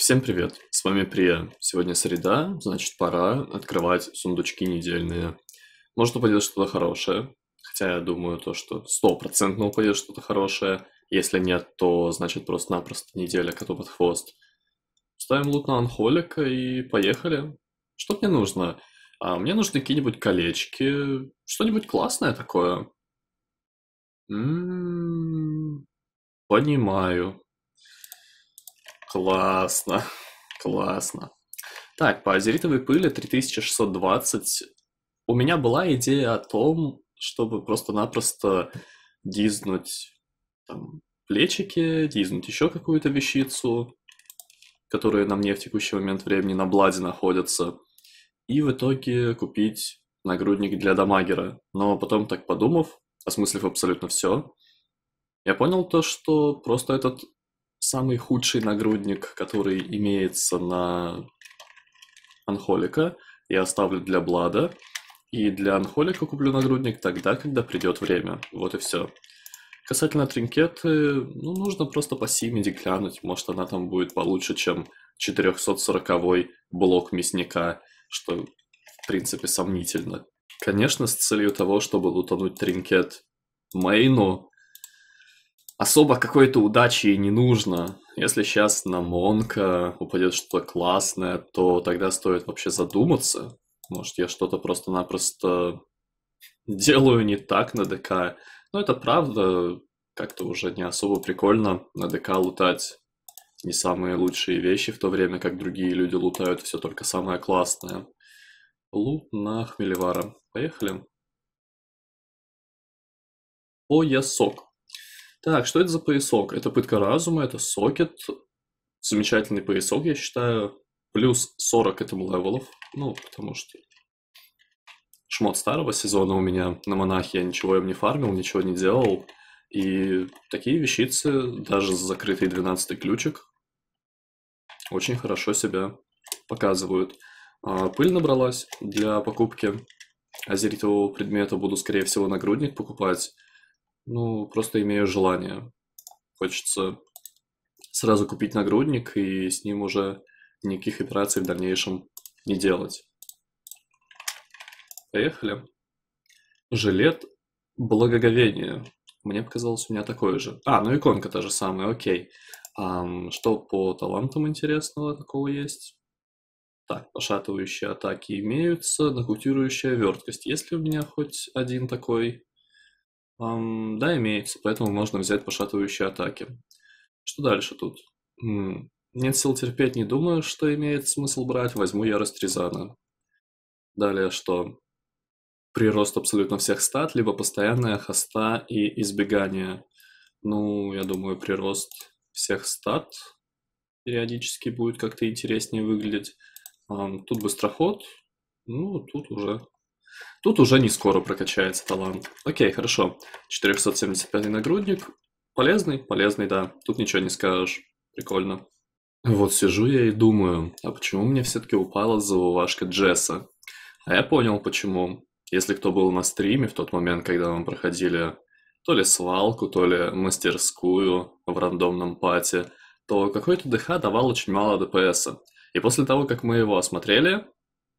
Всем привет, с вами Прия. Сегодня среда, значит пора открывать сундучки недельные. Может упадет что-то хорошее, хотя я думаю то, что стопроцентно упадет что-то хорошее. Если нет, то значит просто-напросто неделя коту под хвост. Ставим лут на анхолика и поехали. Что мне нужно? А мне нужны какие-нибудь колечки, что-нибудь классное такое. М -м -м, понимаю. Классно, классно. Так, по азеритовой пыли 3620. У меня была идея о том, чтобы просто-напросто дизнуть там, плечики, дизнуть еще какую-то вещицу, которые на мне в текущий момент времени на бладе находятся, и в итоге купить нагрудник для дамагера. Но потом, так подумав, осмыслив абсолютно все, я понял то, что просто этот самый худший нагрудник, который имеется на Анхолика, я оставлю для Блада. И для Анхолика куплю нагрудник тогда, когда придет время. Вот и все. Касательно тринкеты, ну, нужно просто по Симиди глянуть. Может, она там будет получше, чем 440-й блок мясника, что, в принципе, сомнительно. Конечно, с целью того, чтобы лутануть тринкет Мейну, особо какой-то удачи не нужно. Если сейчас на Монка упадет что-то классное, то тогда стоит вообще задуматься. Может, я что-то просто-напросто делаю не так на ДК. Но это правда, как-то уже не особо прикольно на ДК лутать не самые лучшие вещи, в то время как другие люди лутают все только самое классное. Лут на Хмелевара. Поехали. Поясок. Так, что это за поясок? Это пытка разума, это сокет. Замечательный поясок, я считаю. Плюс 40 этому левелов. Ну, потому что шмот старого сезона у меня на монахе. Я ничего им не фармил, ничего не делал. И такие вещицы, даже с закрытый 12 ключик, очень хорошо себя показывают. А, пыль набралась для покупки азеритового предмета. Буду, скорее всего, нагрудник покупать. Ну, просто имею желание. Хочется сразу купить нагрудник и с ним уже никаких операций в дальнейшем не делать. Поехали. Жилет благоговения. Мне показалось, у меня такое же. А, ну иконка та же самая, окей. Um, что по талантам интересного такого есть? Так, пошатывающие атаки имеются, нокаутирующая верткость. Есть ли у меня хоть один такой? Um, да, имеется, поэтому можно взять пошатывающие атаки. Что дальше тут? М Нет сил терпеть, не думаю, что имеет смысл брать, возьму ярость Рязана. Далее что? Прирост абсолютно всех стат, либо постоянная хоста и избегание. Ну, я думаю, прирост всех стат периодически будет как-то интереснее выглядеть. Um, тут быстроход, ну, тут уже Тут уже не скоро прокачается талант. Окей, хорошо. 475 нагрудник. Полезный? Полезный, да. Тут ничего не скажешь. Прикольно. Вот сижу я и думаю, а почему мне все-таки упала завывашка Джесса? А я понял, почему. Если кто был на стриме в тот момент, когда мы проходили то ли свалку, то ли мастерскую в рандомном пате, то какой-то ДХ давал очень мало ДПС. И после того, как мы его осмотрели,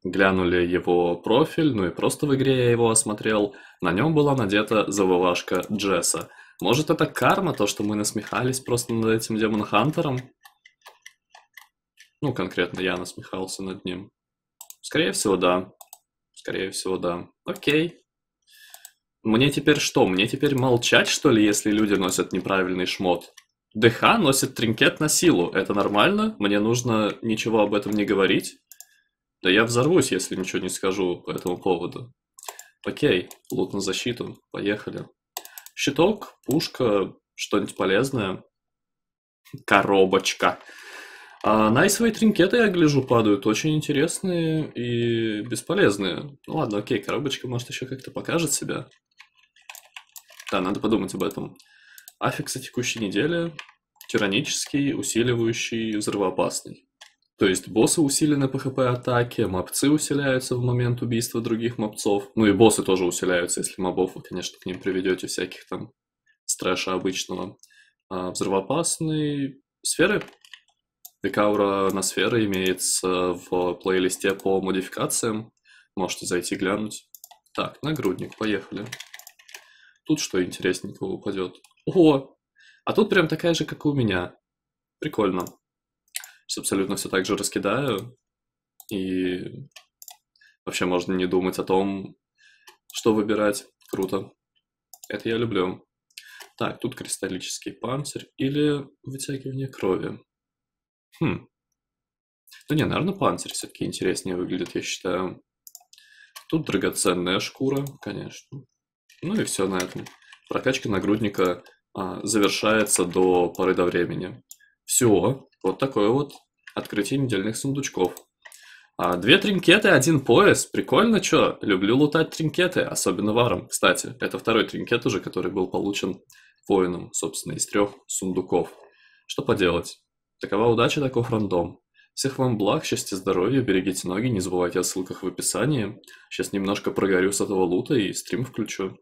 Глянули его профиль, ну и просто в игре я его осмотрел. На нем была надета завывашка Джесса. Может, это карма, то, что мы насмехались просто над этим Демон Хантером? Ну, конкретно я насмехался над ним. Скорее всего, да. Скорее всего, да. Окей. Мне теперь что? Мне теперь молчать, что ли, если люди носят неправильный шмот? ДХ носит тринкет на силу. Это нормально? Мне нужно ничего об этом не говорить? Да я взорвусь, если ничего не скажу по этому поводу. Окей, лут на защиту, поехали. Щиток, пушка, что-нибудь полезное. Коробочка. А найсовые тринкеты, я гляжу, падают. Очень интересные и бесполезные. Ну ладно, окей, коробочка может еще как-то покажет себя. Да, надо подумать об этом. Аффиксы текущей недели. Тиранический, усиливающий, взрывоопасный. То есть боссы усилены ПХП-атаки, атаке мопцы усиляются в момент убийства других мопцов. Ну и боссы тоже усиляются, если мобов вы, конечно, к ним приведете всяких там стрэша обычного. А взрывоопасные сферы. Декаура на сферы имеется в плейлисте по модификациям. Можете зайти глянуть. Так, нагрудник, поехали. Тут что интересненького упадет? О! А тут прям такая же, как и у меня. Прикольно. Сейчас абсолютно все так же раскидаю. И вообще можно не думать о том, что выбирать. Круто. Это я люблю. Так, тут кристаллический панцирь или вытягивание крови. Хм. Да ну не, наверное, панцирь все-таки интереснее выглядит, я считаю. Тут драгоценная шкура, конечно. Ну и все на этом. Прокачка нагрудника а, завершается до поры до времени. Все, вот такое вот открытие недельных сундучков. А, две тринкеты, один пояс. Прикольно, чё? Люблю лутать тринкеты, особенно варом, кстати. Это второй тринкет уже, который был получен воином, собственно, из трех сундуков. Что поделать? Такова удача, таков рандом. Всех вам благ, счастья, здоровья, берегите ноги, не забывайте о ссылках в описании. Сейчас немножко прогорю с этого лута и стрим включу.